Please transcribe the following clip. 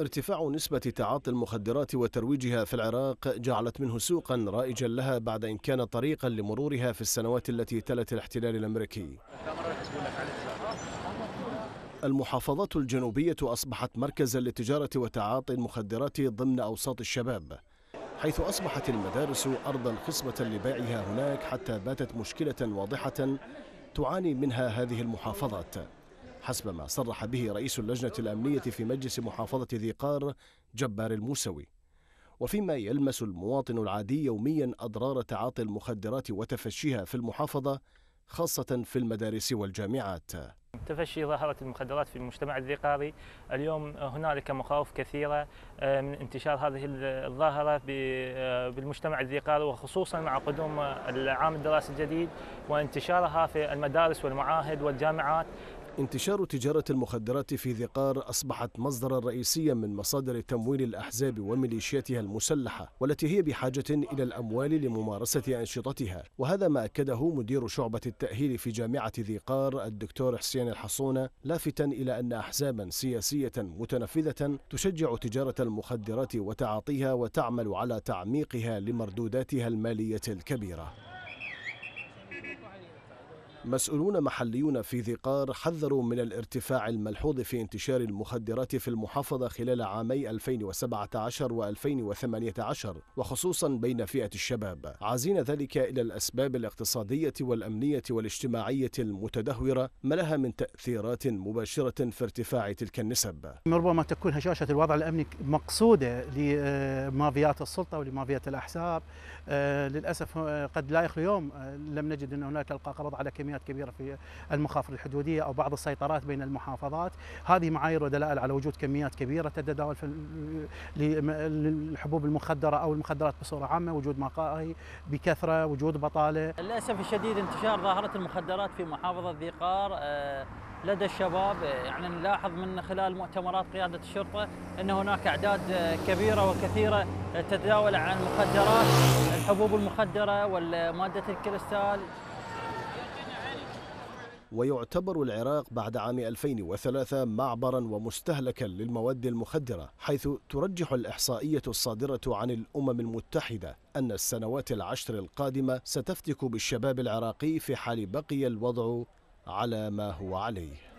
ارتفاع نسبة تعاطي المخدرات وترويجها في العراق جعلت منه سوقا رائجا لها بعد إن كان طريقا لمرورها في السنوات التي تلت الاحتلال الأمريكي المحافظات الجنوبية أصبحت مركزا لتجارة وتعاطي المخدرات ضمن أوساط الشباب حيث أصبحت المدارس أرضا خصبة لبيعها هناك حتى باتت مشكلة واضحة تعاني منها هذه المحافظات حسب ما صرح به رئيس اللجنة الأمنية في مجلس محافظة ذي قار جبار الموسوي وفيما يلمس المواطن العادي يوميا أضرار تعاطي المخدرات وتفشيها في المحافظة خاصة في المدارس والجامعات تفشي ظاهرة المخدرات في المجتمع الذقاري اليوم هنالك مخاوف كثيرة آه، من انتشار هذه الظاهرة آه، بالمجتمع الذقاري وخصوصا مع قدوم العام الدراسي الجديد وانتشارها في المدارس والمعاهد والجامعات انتشار تجارة المخدرات في ذي قار أصبحت مصدرا رئيسيا من مصادر تمويل الأحزاب وميليشياتها المسلحة والتي هي بحاجة إلى الأموال لممارسة أنشطتها وهذا ما أكده مدير شعبة التأهيل في جامعة ذي قار الدكتور حسين الحصونة لافتا إلى أن أحزابا سياسية متنفذة تشجع تجارة المخدرات وتعاطيها وتعمل على تعميقها لمردوداتها المالية الكبيرة مسؤولون محليون في ذي قار حذروا من الارتفاع الملحوظ في انتشار المخدرات في المحافظة خلال عامي 2017 و 2018 وخصوصا بين فئة الشباب عازين ذلك إلى الأسباب الاقتصادية والأمنية والاجتماعية المتدهورة ما لها من تأثيرات مباشرة في ارتفاع تلك النسب ربما تكون هشاشة الوضع الأمني مقصودة لمافيات السلطة ولمافيات الأحزاب آه، للأسف آه، قد لا يخلو يوم آه، لم نجد أن هناك قبض على كمية تعيينات كبيره في المخافر الحدوديه او بعض السيطرات بين المحافظات هذه معايير ودلائل على وجود كميات كبيره تتداول في للحبوب المخدره او المخدرات بصوره عامه وجود مقاهي بكثره وجود بطاله للاسف الشديد انتشار ظاهره المخدرات في محافظه ذي قار آه، لدى الشباب آه، يعني نلاحظ من خلال مؤتمرات قيادة الشرطة أن هناك أعداد آه، كبيرة وكثيرة تتداول عن المخدرات الحبوب المخدرة وماده الكريستال ويعتبر العراق بعد عام 2003 معبرا ومستهلكا للمواد المخدرة حيث ترجح الإحصائية الصادرة عن الأمم المتحدة أن السنوات العشر القادمة ستفتك بالشباب العراقي في حال بقي الوضع على ما هو عليه